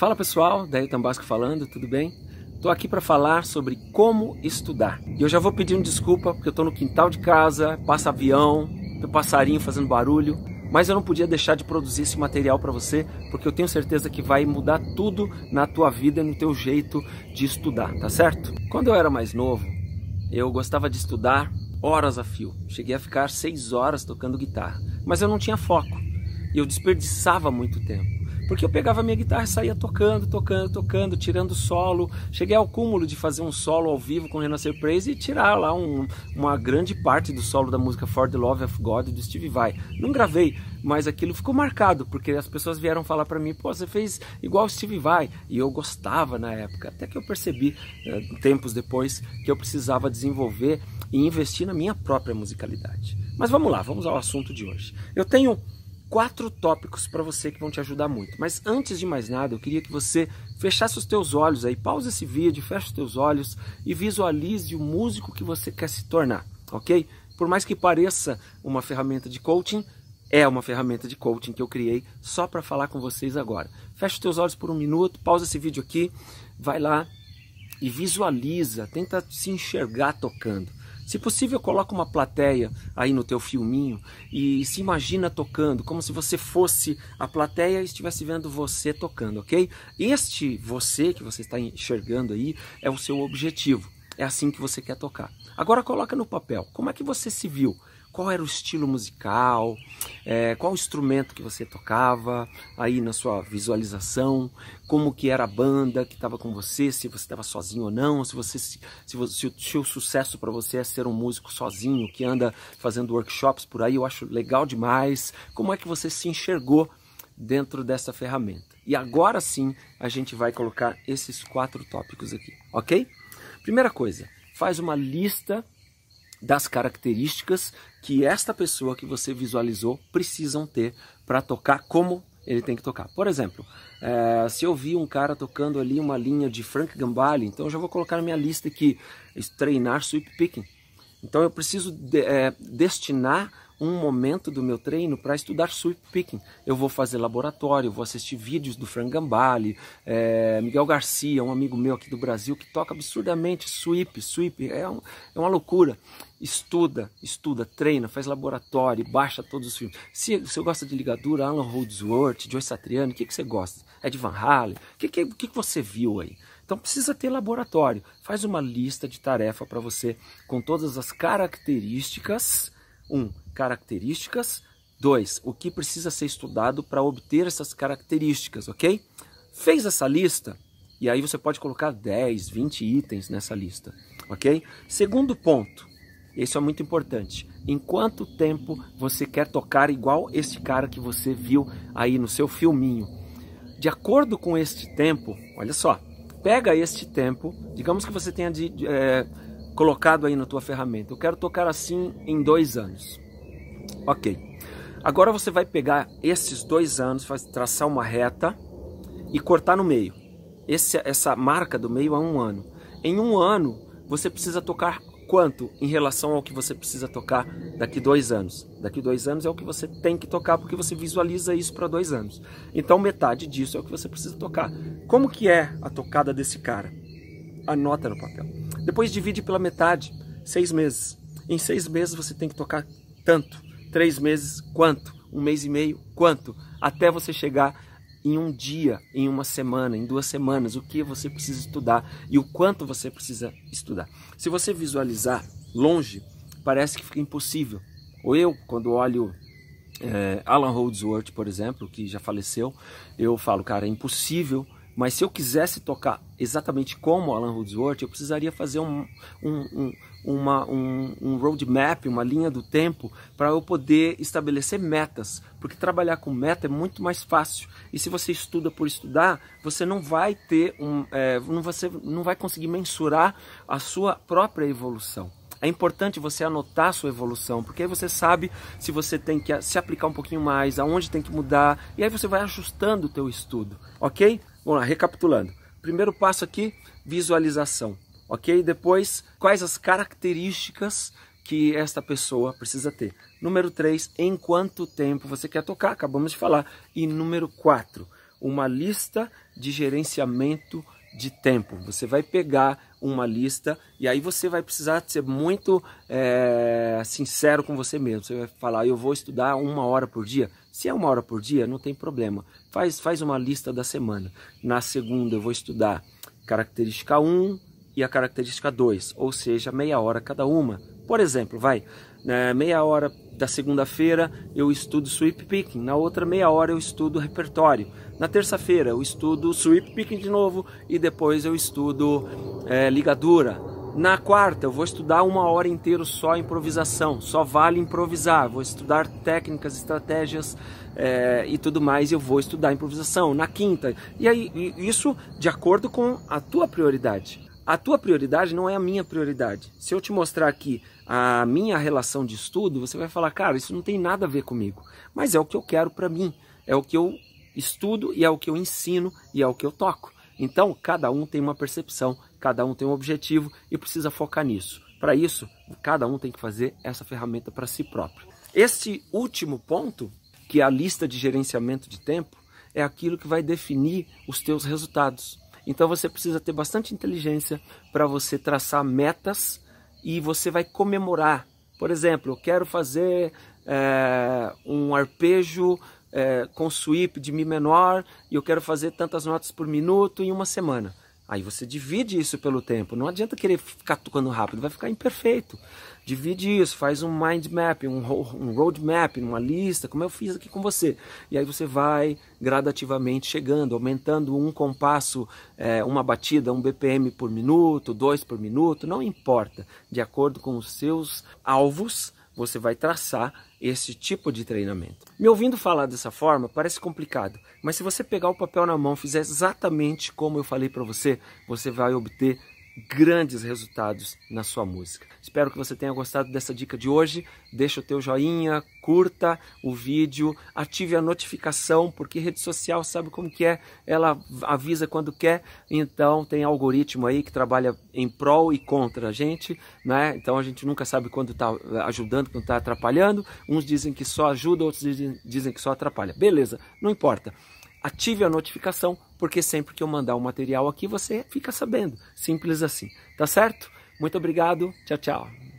Fala pessoal, Daí Tambasco falando, tudo bem? Estou aqui para falar sobre como estudar. E eu já vou pedindo desculpa porque eu estou no quintal de casa, passa avião, tem passarinho fazendo barulho, mas eu não podia deixar de produzir esse material para você porque eu tenho certeza que vai mudar tudo na tua vida e no teu jeito de estudar, tá certo? Quando eu era mais novo, eu gostava de estudar horas a fio. Cheguei a ficar seis horas tocando guitarra, mas eu não tinha foco e eu desperdiçava muito tempo. Porque eu pegava minha guitarra e saía tocando, tocando, tocando, tirando solo. Cheguei ao cúmulo de fazer um solo ao vivo com Renascer Praise e tirar lá um, uma grande parte do solo da música For the Love of God do Steve Vai. Não gravei, mas aquilo ficou marcado, porque as pessoas vieram falar para mim, pô, você fez igual Steve Vai, e eu gostava na época, até que eu percebi, eh, tempos depois, que eu precisava desenvolver e investir na minha própria musicalidade. Mas vamos lá, vamos ao assunto de hoje. Eu tenho quatro tópicos para você que vão te ajudar muito. Mas antes de mais nada, eu queria que você fechasse os teus olhos aí, pausa esse vídeo, fecha os teus olhos e visualize o músico que você quer se tornar, ok? Por mais que pareça uma ferramenta de coaching, é uma ferramenta de coaching que eu criei só para falar com vocês agora. Fecha os teus olhos por um minuto, pausa esse vídeo aqui, vai lá e visualiza, tenta se enxergar tocando. Se possível, coloca uma plateia aí no teu filminho e se imagina tocando, como se você fosse a plateia e estivesse vendo você tocando, ok? Este você que você está enxergando aí é o seu objetivo. É assim que você quer tocar. Agora coloca no papel. Como é que você se viu? Qual era o estilo musical? é, qual instrumento que você tocava aí na sua visualização, como que era a banda que estava com você, se você estava sozinho ou não, se você se, se o seu sucesso para você é ser um músico sozinho que anda fazendo workshops por aí, eu acho legal demais. Como é que você se enxergou dentro dessa ferramenta? E agora sim a gente vai colocar esses quatro tópicos aqui, ok? Primeira coisa, faz uma lista das características que esta pessoa que você visualizou precisam ter para tocar como ele tem que tocar. Por exemplo, é, se eu vi um cara tocando ali uma linha de Frank Gambale, então eu já vou colocar na minha lista aqui, treinar sweep picking. Então eu preciso de, é, destinar um momento do meu treino para estudar sweep picking. Eu vou fazer laboratório, vou assistir vídeos do Frank Gambale, é, Miguel Garcia, um amigo meu aqui do Brasil que toca absurdamente sweep, sweep, é, um, é uma loucura. Estuda, estuda, treina, faz laboratório, baixa todos os filmes. Se você gosta de ligadura, Alan Holdsworth, Joe Satriani, o que, que você gosta? É de Van Halen, o que, que, que você viu aí? Então precisa ter laboratório. Faz uma lista de tarefa para você com todas as características um, características. Dois, o que precisa ser estudado para obter essas características, ok? Fez essa lista, e aí você pode colocar 10, 20 itens nessa lista, ok? Segundo ponto, isso é muito importante. Em quanto tempo você quer tocar igual este cara que você viu aí no seu filminho? De acordo com este tempo, olha só, pega este tempo, digamos que você tenha de, de é, colocado aí na tua ferramenta. Eu quero tocar assim em dois anos. Ok. Agora você vai pegar esses dois anos, vai traçar uma reta e cortar no meio. Esse, essa marca do meio é um ano. Em um ano, você precisa tocar quanto em relação ao que você precisa tocar daqui dois anos. Daqui dois anos é o que você tem que tocar porque você visualiza isso para dois anos. Então metade disso é o que você precisa tocar. Como que é a tocada desse cara? Anota no papel. Depois divide pela metade, seis meses. Em seis meses você tem que tocar tanto, três meses quanto, um mês e meio quanto, até você chegar em um dia, em uma semana, em duas semanas, o que você precisa estudar e o quanto você precisa estudar. Se você visualizar longe, parece que fica impossível. Ou eu, quando olho é, Alan Holdsworth, por exemplo, que já faleceu, eu falo, cara, é impossível mas se eu quisesse tocar exatamente como Alan Wordsworth, eu precisaria fazer um, um, um uma, um, um roadmap, uma linha do tempo, para eu poder estabelecer metas, porque trabalhar com meta é muito mais fácil. E se você estuda por estudar, você não vai ter um, é, não, você não vai conseguir mensurar a sua própria evolução. É importante você anotar a sua evolução, porque aí você sabe se você tem que se aplicar um pouquinho mais, aonde tem que mudar, e aí você vai ajustando o teu estudo, ok? Vamos lá, recapitulando. Primeiro passo aqui, visualização, ok? Depois, quais as características que esta pessoa precisa ter. Número 3, em quanto tempo você quer tocar, acabamos de falar. E número 4, uma lista de gerenciamento de tempo. Você vai pegar uma lista e aí você vai precisar ser muito é, sincero com você mesmo. Você vai falar, eu vou estudar uma hora por dia. Se é uma hora por dia, não tem problema. Faz, faz uma lista da semana. Na segunda eu vou estudar característica 1 e a característica 2, ou seja, meia hora cada uma. Por exemplo, vai, né, meia hora da segunda-feira eu estudo sweep picking, na outra meia hora eu estudo repertório, na terça-feira eu estudo sweep picking de novo e depois eu estudo é, ligadura, na quarta, eu vou estudar uma hora inteira só improvisação, só vale improvisar. Vou estudar técnicas, estratégias é, e tudo mais. Eu vou estudar improvisação. Na quinta, e aí isso de acordo com a tua prioridade. A tua prioridade não é a minha prioridade. Se eu te mostrar aqui a minha relação de estudo, você vai falar, cara, isso não tem nada a ver comigo. Mas é o que eu quero para mim, é o que eu estudo e é o que eu ensino e é o que eu toco. Então, cada um tem uma percepção cada um tem um objetivo e precisa focar nisso. Para isso, cada um tem que fazer essa ferramenta para si próprio. Este último ponto, que é a lista de gerenciamento de tempo, é aquilo que vai definir os teus resultados. Então você precisa ter bastante inteligência para você traçar metas e você vai comemorar. Por exemplo, eu quero fazer é, um arpejo é, com sweep de Mi menor e eu quero fazer tantas notas por minuto em uma semana. Aí você divide isso pelo tempo. Não adianta querer ficar tocando rápido, vai ficar imperfeito. Divide isso, faz um mind map, um, road roadmap, uma lista, como eu fiz aqui com você. E aí você vai gradativamente chegando, aumentando um compasso, é, uma batida, um BPM por minuto, dois por minuto, não importa. De acordo com os seus alvos, você vai traçar esse tipo de treinamento. Me ouvindo falar dessa forma parece complicado, mas se você pegar o papel na mão, fizer exatamente como eu falei para você, você vai obter grandes resultados na sua música. Espero que você tenha gostado dessa dica de hoje. Deixa o teu joinha, curta o vídeo, ative a notificação, porque rede social sabe como que é, ela avisa quando quer. Então tem algoritmo aí que trabalha em prol e contra a gente, né? Então a gente nunca sabe quando está eh, ajudando, quando está atrapalhando. Uns dizem que só ajuda, outros dizem que só atrapalha. Beleza, não importa. Ative a notificação porque sempre que eu mandar o um material aqui você fica sabendo. Simples assim, tá certo? Muito obrigado, tchau, tchau.